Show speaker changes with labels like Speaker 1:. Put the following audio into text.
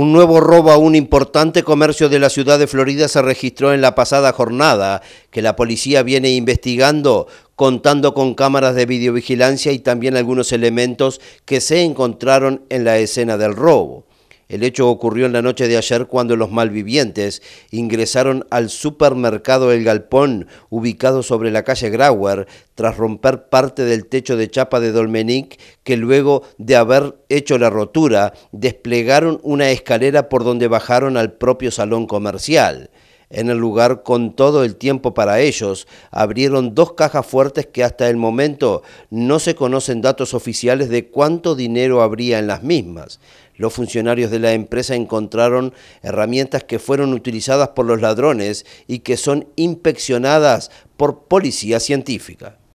Speaker 1: Un nuevo robo a un importante comercio de la ciudad de Florida se registró en la pasada jornada, que la policía viene investigando, contando con cámaras de videovigilancia y también algunos elementos que se encontraron en la escena del robo. El hecho ocurrió en la noche de ayer cuando los malvivientes ingresaron al supermercado El Galpón, ubicado sobre la calle Grauer, tras romper parte del techo de chapa de Dolmenic, que luego de haber hecho la rotura, desplegaron una escalera por donde bajaron al propio salón comercial en el lugar con todo el tiempo para ellos. Abrieron dos cajas fuertes que hasta el momento no se conocen datos oficiales de cuánto dinero habría en las mismas. Los funcionarios de la empresa encontraron herramientas que fueron utilizadas por los ladrones y que son inspeccionadas por policía científica.